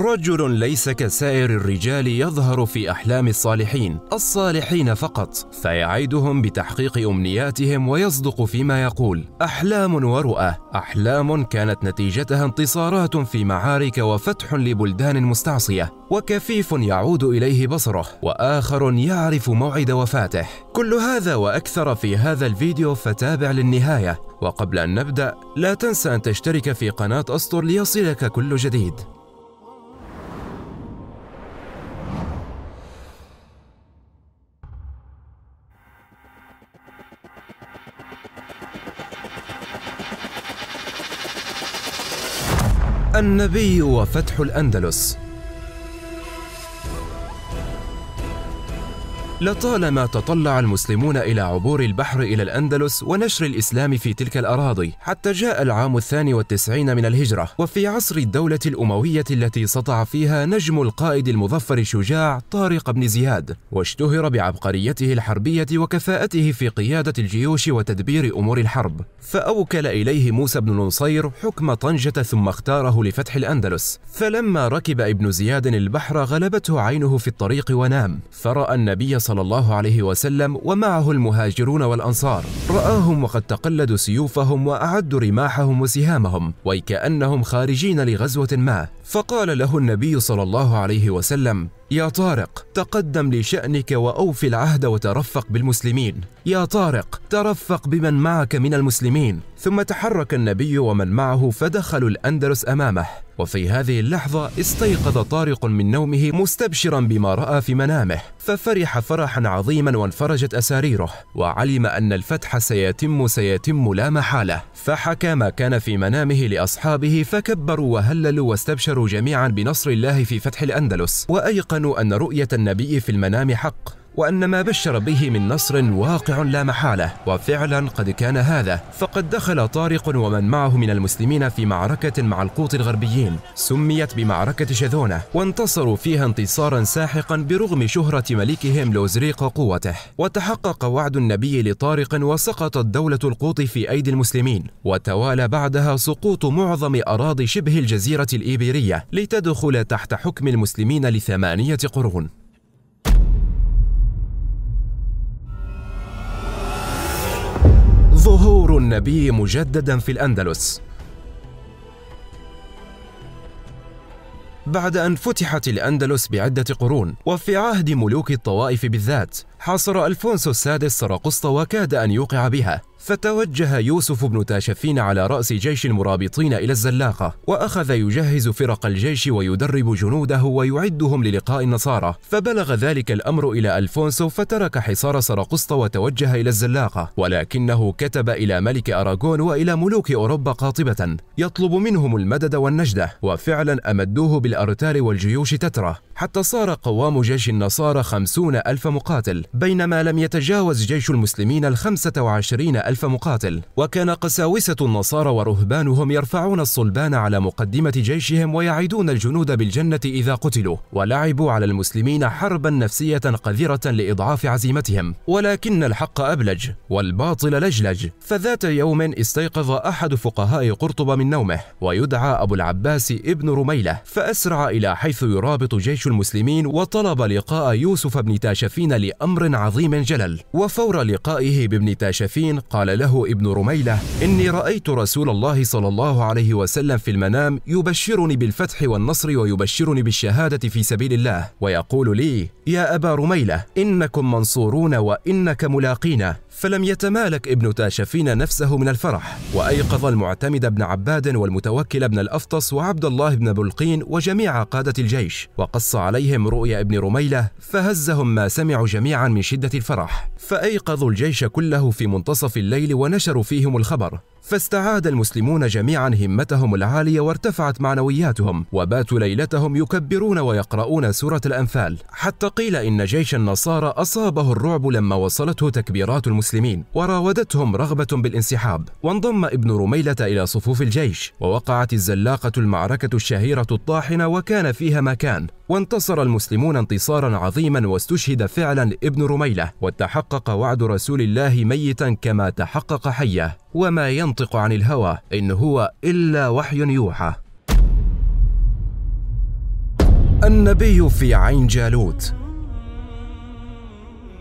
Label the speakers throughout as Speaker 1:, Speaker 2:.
Speaker 1: رجل ليس كسائر الرجال يظهر في أحلام الصالحين الصالحين فقط فيعيدهم بتحقيق أمنياتهم ويصدق فيما يقول أحلام ورؤى أحلام كانت نتيجتها انتصارات في معارك وفتح لبلدان مستعصية وكفيف يعود إليه بصره وآخر يعرف موعد وفاته كل هذا وأكثر في هذا الفيديو فتابع للنهاية وقبل أن نبدأ لا تنسى أن تشترك في قناة أسطر ليصلك كل جديد النبي وفتح الأندلس لطالما تطلع المسلمون إلى عبور البحر إلى الأندلس ونشر الإسلام في تلك الأراضي حتى جاء العام الثاني والتسعين من الهجرة وفي عصر الدولة الأموية التي سطع فيها نجم القائد المظفر الشجاع طارق بن زياد واشتهر بعبقريته الحربية وكفاءته في قيادة الجيوش وتدبير أمور الحرب فأوكل إليه موسى بن نصير حكم طنجة ثم اختاره لفتح الأندلس فلما ركب ابن زياد البحر غلبته عينه في الطريق ونام فرأى النبي صلى صلى الله عليه وسلم ومعه المهاجرون والأنصار رآهم وقد تقلدوا سيوفهم وأعدوا رماحهم وسهامهم وكأنهم خارجين لغزوة ما فقال له النبي صلى الله عليه وسلم يا طارق تقدم لشأنك وأوفي العهد وترفق بالمسلمين يا طارق ترفق بمن معك من المسلمين ثم تحرك النبي ومن معه فدخلوا الأندلس أمامه وفي هذه اللحظة استيقظ طارق من نومه مستبشرا بما رأى في منامه ففرح فرحا عظيما وانفرجت أساريره وعلم أن الفتح سيتم سيتم لا محالة فحكى ما كان في منامه لأصحابه فكبروا وهللوا واستبشروا جميعا بنصر الله في فتح الأندلس وأيقن آمنوا أن رؤية النبي في المنام حق وأن ما بشر به من نصر واقع لا محالة وفعلا قد كان هذا فقد دخل طارق ومن معه من المسلمين في معركة مع القوط الغربيين سميت بمعركة شذونة وانتصروا فيها انتصارا ساحقا برغم شهرة ملكهم لوزريق قوته وتحقق وعد النبي لطارق وسقطت دولة القوط في أيدي المسلمين وتوالى بعدها سقوط معظم أراضي شبه الجزيرة الإيبيرية لتدخل تحت حكم المسلمين لثمانية قرون النبي مجددا في الأندلس بعد أن فتحت الأندلس بعدة قرون وفي عهد ملوك الطوائف بالذات حاصر ألفونسو السادس سرقسطة وكاد أن يوقع بها فتوجه يوسف بن تاشفين على رأس جيش المرابطين إلى الزلاقة وأخذ يجهز فرق الجيش ويدرب جنوده ويعدهم للقاء النصارى فبلغ ذلك الأمر إلى ألفونسو فترك حصار سرقسطة وتوجه إلى الزلاقة ولكنه كتب إلى ملك أراغون وإلى ملوك أوروبا قاطبة يطلب منهم المدد والنجدة وفعلا أمدوه بالأرتال والجيوش تترى حتى صار قوام جيش النصارى خمسون ألف مقاتل بينما لم يتجاوز جيش المسلمين الخمسة وعشرين ألف مقاتل وكان قساوسة النصارى ورهبانهم يرفعون الصلبان على مقدمة جيشهم ويعيدون الجنود بالجنة إذا قتلوا ولعبوا على المسلمين حربا نفسية قذرة لإضعاف عزيمتهم ولكن الحق أبلج والباطل لجلج فذات يوم استيقظ أحد فقهاء قرطبة من نومه ويدعى أبو العباس ابن رميلة فأسرع إلى حيث يرابط جيش المسلمين وطلب لقاء يوسف بن تاشفين لأمر عظيم جلل وفور لقائه بابن تاشفين قال قال له ابن رميلة إني رأيت رسول الله صلى الله عليه وسلم في المنام يبشرني بالفتح والنصر ويبشرني بالشهادة في سبيل الله ويقول لي يا أبا رميلة إنكم منصورون وإنك ملاقينا فلم يتمالك ابن تاشفين نفسه من الفرح وأيقظ المعتمد بن عباد والمتوكل بن الأفطس وعبد الله بن بلقين وجميع قادة الجيش وقص عليهم رؤيا ابن رميلة فهزهم ما سمعوا جميعا من شدة الفرح فأيقظوا الجيش كله في منتصف الليل الليل ونشروا فيهم الخبر فاستعاد المسلمون جميعا همتهم العالية وارتفعت معنوياتهم وباتوا ليلتهم يكبرون ويقرؤون سورة الأنفال حتى قيل إن جيش النصارى أصابه الرعب لما وصلته تكبيرات المسلمين وراودتهم رغبة بالانسحاب وانضم ابن رميلة إلى صفوف الجيش ووقعت الزلاقة المعركة الشهيرة الطاحنة وكان فيها ما كان وانتصر المسلمون انتصارا عظيما واستشهد فعلا ابن رميلة وتحقق وعد رسول الله ميتا كما تحقق حيه وما ينطق عن الهوى ان هو الا وحي يوحى النبي في عين جالوت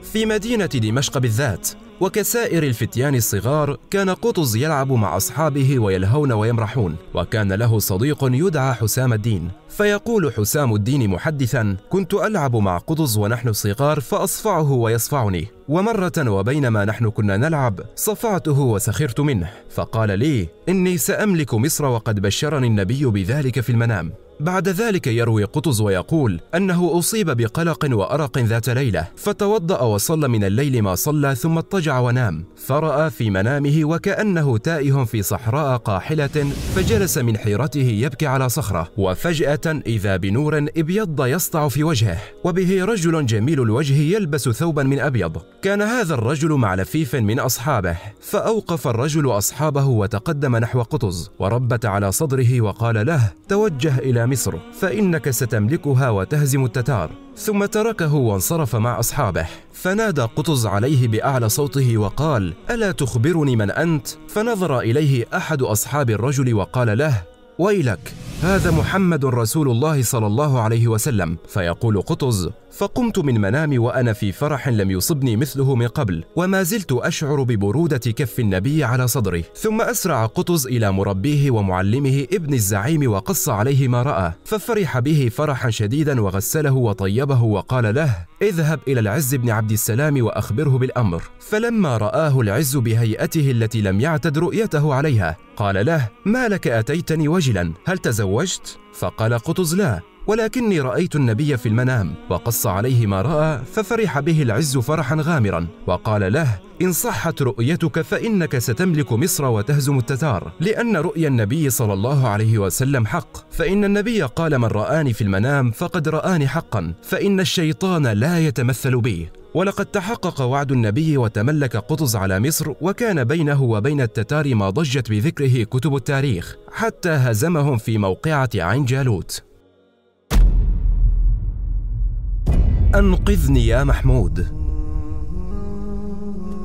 Speaker 1: في مدينه دمشق بالذات وكسائر الفتيان الصغار كان قطز يلعب مع أصحابه ويلهون ويمرحون وكان له صديق يدعى حسام الدين فيقول حسام الدين محدثا كنت ألعب مع قطز ونحن صغار فأصفعه ويصفعني ومرة وبينما نحن كنا نلعب صفعته وسخرت منه فقال لي إني سأملك مصر وقد بشرني النبي بذلك في المنام بعد ذلك يروي قطز ويقول أنه أصيب بقلق وأرق ذات ليلة فتوضأ وصلى من الليل ما صلى ثم اضطجع ونام فرأى في منامه وكأنه تائه في صحراء قاحلة فجلس من حيرته يبكي على صخرة وفجأة إذا بنور إبيض يسطع في وجهه وبه رجل جميل الوجه يلبس ثوبا من أبيض كان هذا الرجل مع لفيف من أصحابه فأوقف الرجل أصحابه وتقدم نحو قطز وربت على صدره وقال له توجه إلى مصر فإنك ستملكها وتهزم التتار ثم تركه وانصرف مع أصحابه فنادى قطز عليه بأعلى صوته وقال ألا تخبرني من أنت؟ فنظر إليه أحد أصحاب الرجل وقال له ويلك هذا محمد رسول الله صلى الله عليه وسلم فيقول قطز فقمت من منامي وأنا في فرح لم يصبني مثله من قبل وما زلت أشعر ببرودة كف النبي على صدري ثم أسرع قطز إلى مربيه ومعلمه ابن الزعيم وقص عليه ما رأى ففرح به فرحا شديدا وغسله وطيبه وقال له اذهب إلى العز بن عبد السلام وأخبره بالأمر فلما رآه العز بهيئته التي لم يعتد رؤيته عليها قال له ما لك أتيتني وجلا هل تزوجت؟ فقال قطز لا ولكني رأيت النبي في المنام وقص عليه ما رأى ففرح به العز فرحا غامرا وقال له إن صحت رؤيتك فإنك ستملك مصر وتهزم التتار لأن رؤيا النبي صلى الله عليه وسلم حق فإن النبي قال من رآني في المنام فقد رآني حقا فإن الشيطان لا يتمثل بي ولقد تحقق وعد النبي وتملك قطز على مصر وكان بينه وبين التتار ما ضجت بذكره كتب التاريخ حتى هزمهم في موقعة عين جالوت أنقذني يا محمود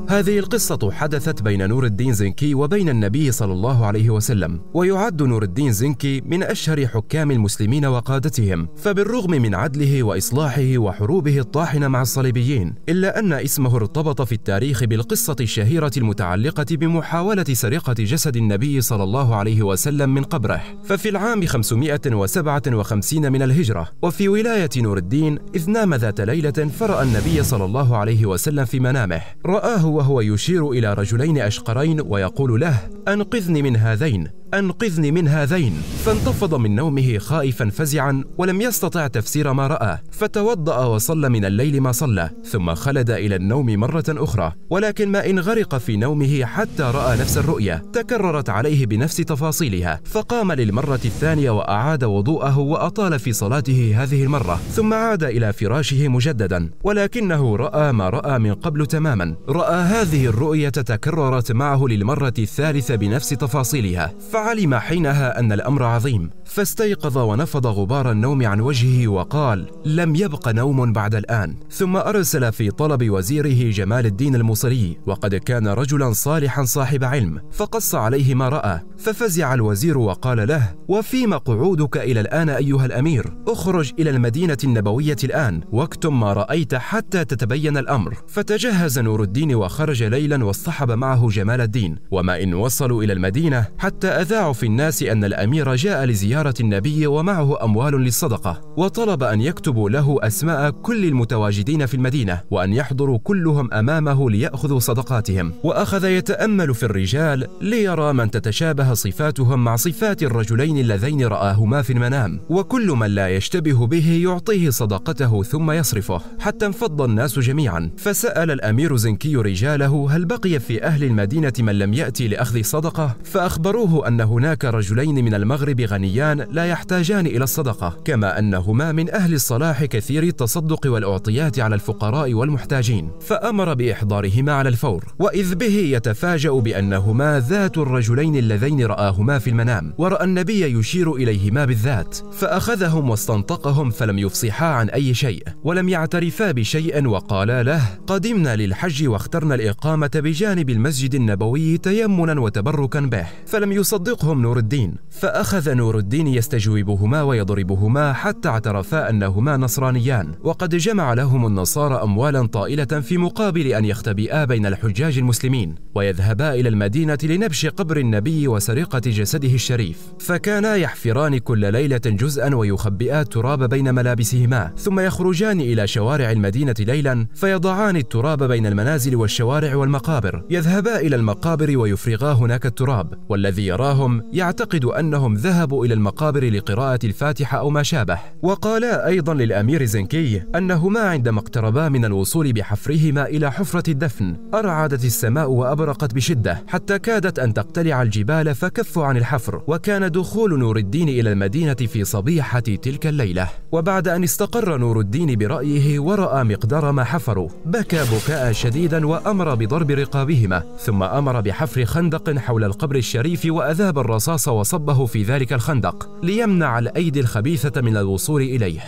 Speaker 1: هذه القصة حدثت بين نور الدين زنكي وبين النبي صلى الله عليه وسلم، ويعد نور الدين زنكي من أشهر حكام المسلمين وقادتهم، فبالرغم من عدله وإصلاحه وحروبه الطاحنة مع الصليبيين، إلا أن اسمه ارتبط في التاريخ بالقصة الشهيرة المتعلقة بمحاولة سرقة جسد النبي صلى الله عليه وسلم من قبره، ففي العام 557 من الهجرة، وفي ولاية نور الدين، إذ نام ذات ليلة فرأى النبي صلى الله عليه وسلم في منامه، رآه وهو يشير إلى رجلين أشقرين ويقول له: أنقذني من هذين. أنقذني من هذين فانتفض من نومه خائفا فزعا ولم يستطع تفسير ما رأى فتوضأ وصلى من الليل ما صلى ثم خلد إلى النوم مرة أخرى ولكن ما إن غرق في نومه حتى رأى نفس الرؤية تكررت عليه بنفس تفاصيلها فقام للمرة الثانية وأعاد وضوءه وأطال في صلاته هذه المرة ثم عاد إلى فراشه مجددا ولكنه رأى ما رأى من قبل تماما رأى هذه الرؤية تكررت معه للمرة الثالثة بنفس تفاصيلها فعلى فعلم حينها أن الأمر عظيم فاستيقظ ونفض غبار النوم عن وجهه وقال لم يبق نوم بعد الآن ثم أرسل في طلب وزيره جمال الدين الموصلي وقد كان رجلا صالحا صاحب علم فقص عليه ما رأى ففزع الوزير وقال له وفيم قعودك إلى الآن أيها الأمير اخرج إلى المدينة النبوية الآن واكتم ما رأيت حتى تتبين الأمر فتجهز نور الدين وخرج ليلا واصطحب معه جمال الدين وما إن وصلوا إلى المدينة حتى أذن في الناس أن الأمير جاء لزيارة النبي ومعه أموال للصدقة وطلب أن يكتبوا له أسماء كل المتواجدين في المدينة وأن يحضروا كلهم أمامه ليأخذوا صدقاتهم وأخذ يتأمل في الرجال ليرى من تتشابه صفاتهم مع صفات الرجلين اللذين رآهما في المنام وكل من لا يشتبه به يعطيه صدقته ثم يصرفه حتى انفض الناس جميعا فسأل الأمير زنكي رجاله هل بقي في أهل المدينة من لم يأتي لأخذ صدقة فأخبروه أنه هناك رجلين من المغرب غنيان لا يحتاجان إلى الصدقة كما أنهما من أهل الصلاح كثير التصدق والأعطيات على الفقراء والمحتاجين فأمر بإحضارهما على الفور وإذ به يتفاجأ بأنهما ذات الرجلين اللذين رآهما في المنام ورأى النبي يشير إليهما بالذات فأخذهم واستنطقهم فلم يفصحا عن أي شيء ولم يعترفا بشيء وقالا له قدمنا للحج واخترنا الإقامة بجانب المسجد النبوي تيمنا وتبركا به فلم يصدق يصدقهم نور الدين فأخذ نور الدين يستجوبهما ويضربهما حتى اعترفا أنهما نصرانيان وقد جمع لهم النصارى أموالا طائلة في مقابل أن يختبئا بين الحجاج المسلمين ويذهبا إلى المدينة لنبش قبر النبي وسرقة جسده الشريف فكانا يحفران كل ليلة جزءا ويخبئا التراب بين ملابسهما ثم يخرجان إلى شوارع المدينة ليلا فيضعان التراب بين المنازل والشوارع والمقابر يذهبا إلى المقابر ويفرغا هناك التراب والذي يراه بعضهم يعتقد أنهم ذهبوا إلى المقابر لقراءة الفاتحة أو ما شابه وقالا أيضا للأمير زنكي أنهما عندما اقتربا من الوصول بحفرهما إلى حفرة الدفن أرعدت السماء وأبرقت بشدة حتى كادت أن تقتلع الجبال فكفوا عن الحفر وكان دخول نور الدين إلى المدينة في صبيحة تلك الليلة وبعد أن استقر نور الدين برأيه ورأى مقدار ما حفروا بكى بكاء شديدا وأمر بضرب رقابهما ثم أمر بحفر خندق حول القبر الشريف وأذان ذهب الرصاص وصبه في ذلك الخندق ليمنع الأيدي الخبيثة من الوصول إليه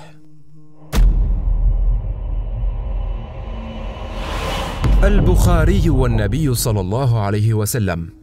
Speaker 1: البخاري والنبي صلى الله عليه وسلم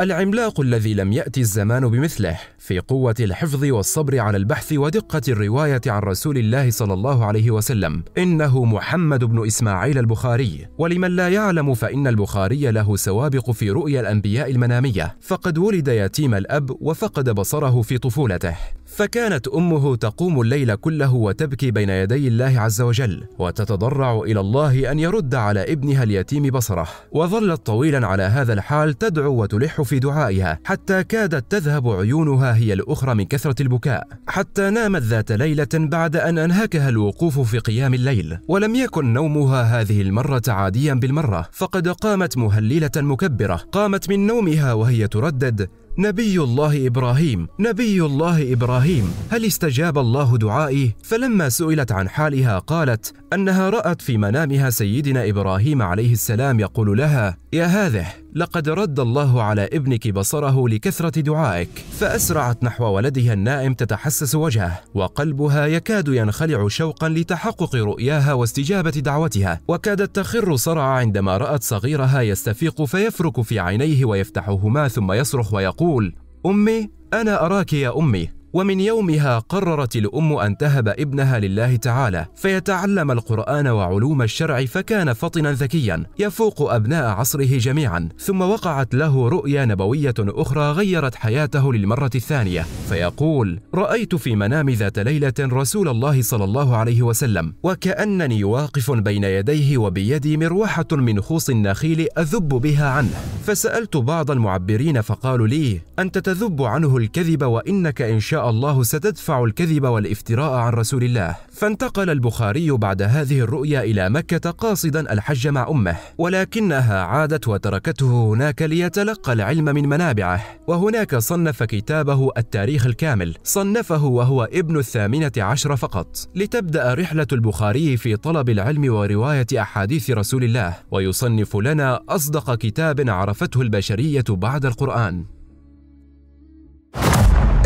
Speaker 1: العملاق الذي لم يأتي الزمان بمثله في قوة الحفظ والصبر على البحث ودقة الرواية عن رسول الله صلى الله عليه وسلم إنه محمد بن إسماعيل البخاري ولمن لا يعلم فإن البخاري له سوابق في رؤيا الأنبياء المنامية فقد ولد يتيم الأب وفقد بصره في طفولته فكانت امه تقوم الليل كله وتبكي بين يدي الله عز وجل وتتضرع الى الله ان يرد على ابنها اليتيم بصره وظلت طويلا على هذا الحال تدعو وتلح في دعائها حتى كادت تذهب عيونها هي الاخرى من كثره البكاء حتى نامت ذات ليله بعد ان انهكها الوقوف في قيام الليل ولم يكن نومها هذه المره عاديا بالمره فقد قامت مهلله مكبره قامت من نومها وهي تردد نبي الله ابراهيم نبي الله ابراهيم هل استجاب الله دعائي فلما سئلت عن حالها قالت انها رات في منامها سيدنا ابراهيم عليه السلام يقول لها يا هذه لقد رد الله على ابنك بصره لكثرة دعائك فأسرعت نحو ولدها النائم تتحسس وجهه وقلبها يكاد ينخلع شوقا لتحقق رؤياها واستجابة دعوتها وكادت تخر صرع عندما رأت صغيرها يستفيق فيفرك في عينيه ويفتحهما ثم يصرخ ويقول أمي أنا أراك يا أمي ومن يومها قررت الأم أن تهب ابنها لله تعالى فيتعلم القرآن وعلوم الشرع فكان فطنا ذكيا يفوق أبناء عصره جميعا ثم وقعت له رؤيا نبوية أخرى غيرت حياته للمرة الثانية فيقول رأيت في منام ذات ليلة رسول الله صلى الله عليه وسلم وكأنني واقف بين يديه وبيدي مروحة من خوص النخيل أذب بها عنه فسألت بعض المعبرين فقالوا لي أنت تذب عنه الكذب وإنك إن شاء الله ستدفع الكذب والافتراء عن رسول الله فانتقل البخاري بعد هذه الرؤيا إلى مكة قاصدا الحج مع أمه ولكنها عادت وتركته هناك ليتلقى العلم من منابعه وهناك صنف كتابه التاريخ الكامل صنفه وهو ابن الثامنة عشر فقط لتبدأ رحلة البخاري في طلب العلم ورواية أحاديث رسول الله ويصنف لنا أصدق كتاب عرفته البشرية بعد القرآن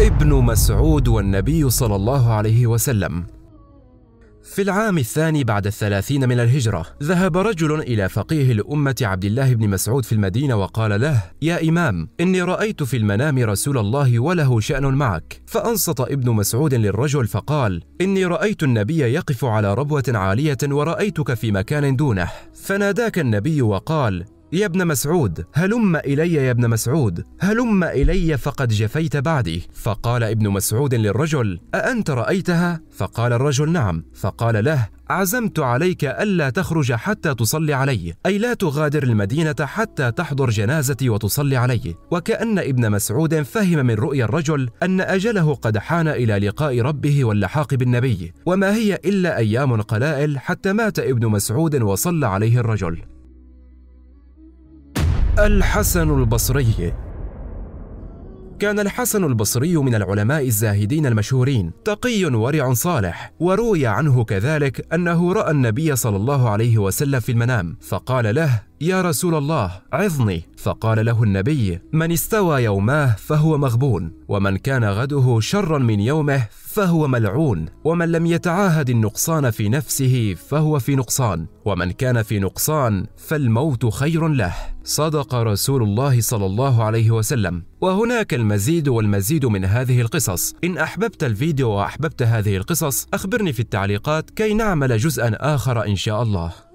Speaker 1: ابن مسعود والنبي صلى الله عليه وسلم في العام الثاني بعد الثلاثين من الهجرة ذهب رجل إلى فقيه الأمة عبد الله بن مسعود في المدينة وقال له يا إمام إني رأيت في المنام رسول الله وله شأن معك فأنصت ابن مسعود للرجل فقال إني رأيت النبي يقف على ربوة عالية ورأيتك في مكان دونه فناداك النبي وقال يا ابن مسعود هلم إلي يا ابن مسعود هلم إلي فقد جفيت بعدي فقال ابن مسعود للرجل أأنت رأيتها؟ فقال الرجل نعم فقال له عزمت عليك ألا تخرج حتى تصلي علي أي لا تغادر المدينة حتى تحضر جنازتي وتصلي علي وكأن ابن مسعود فهم من رؤيا الرجل أن أجله قد حان إلى لقاء ربه واللحاق بالنبي وما هي إلا أيام قلائل حتى مات ابن مسعود وصلى عليه الرجل الحسن البصري كان الحسن البصري من العلماء الزاهدين المشهورين تقي ورع صالح وروي عنه كذلك أنه رأى النبي صلى الله عليه وسلم في المنام فقال له يا رسول الله عظني فقال له النبي من استوى يوماه فهو مغبون ومن كان غده شرا من يومه فهو ملعون ومن لم يتعاهد النقصان في نفسه فهو في نقصان ومن كان في نقصان فالموت خير له صدق رسول الله صلى الله عليه وسلم وهناك المزيد والمزيد من هذه القصص إن أحببت الفيديو وأحببت هذه القصص أخبرني في التعليقات كي نعمل جزءا آخر إن شاء الله